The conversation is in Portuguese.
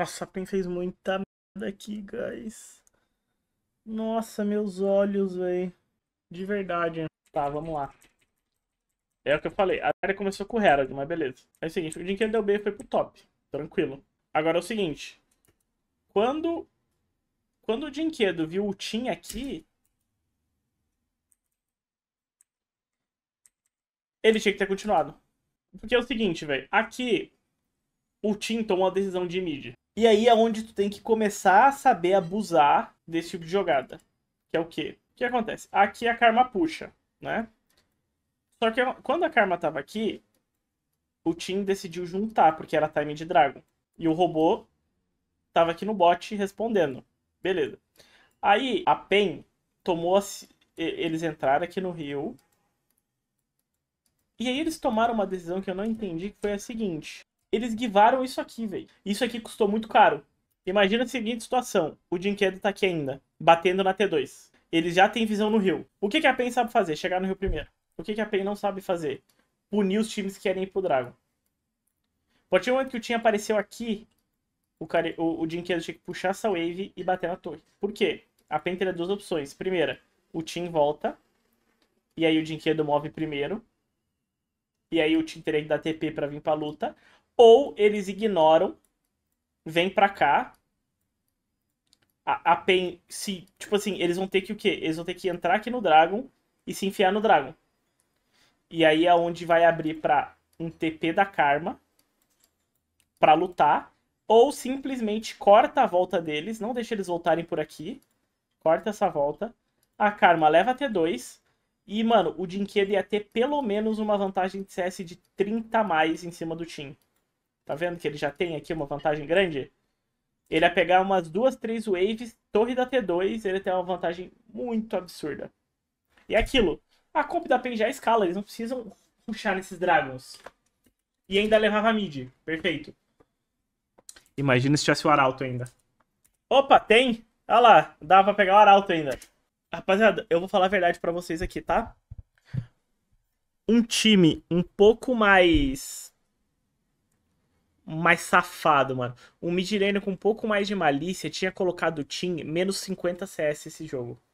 Nossa, a PEN fez muita merda aqui, guys. Nossa, meus olhos, velho. De verdade. Tá, vamos lá. É o que eu falei. A área começou com o Herald, mas beleza. É o seguinte, o dia deu B foi pro top. Tranquilo. Agora é o seguinte. Quando... Quando o Dinquedo viu o Tim aqui, ele tinha que ter continuado. Porque é o seguinte, velho. Aqui, o Tim tomou a decisão de mid. E aí é onde tu tem que começar a saber abusar desse tipo de jogada. Que é o quê? O que acontece? Aqui a Karma puxa, né? Só que quando a Karma tava aqui, o Tim decidiu juntar, porque era time de Dragon. E o robô tava aqui no bot respondendo. Beleza. Aí a PEN tomou. A... Eles entraram aqui no Rio. E aí eles tomaram uma decisão que eu não entendi, que foi a seguinte. Eles guivaram isso aqui, velho. Isso aqui custou muito caro. Imagina a seguinte situação: o Jinkedo tá aqui ainda, batendo na T2. Ele já tem visão no Rio. O que, que a PEN sabe fazer? Chegar no Rio primeiro. O que, que a PEN não sabe fazer? Punir os times que querem ir pro Dragon. A partir do momento que o Tim apareceu aqui, o, cara, o, o Jinkedo tinha que puxar essa wave e bater na torre. Por quê? A PEN teria duas opções. Primeira, o Tim volta. E aí o Jinkedo move primeiro. E aí o Tim teria que dar TP para vir pra luta ou eles ignoram, vêm para cá. A, a PEN, se, tipo assim, eles vão ter que o quê? Eles vão ter que entrar aqui no Dragon e se enfiar no Dragon. E aí é onde vai abrir para um TP da Karma para lutar ou simplesmente corta a volta deles, não deixa eles voltarem por aqui. Corta essa volta. A Karma leva até 2. E, mano, o Dinquedo ia ter pelo menos uma vantagem de CS de 30 a mais em cima do time. Tá vendo que ele já tem aqui uma vantagem grande? Ele ia pegar umas duas, três waves, torre da T2, ele tem uma vantagem muito absurda. E é aquilo, a comp da PEN já escala, eles não precisam puxar nesses dragons. E ainda levava mid, perfeito. Imagina se tivesse o arauto ainda. Opa, tem? Olha lá, dá pra pegar o arauto ainda. Rapaziada, eu vou falar a verdade para vocês aqui, tá? Um time um pouco mais mais safado, mano. Um mid com um pouco mais de malícia tinha colocado o Team menos 50 CS esse jogo.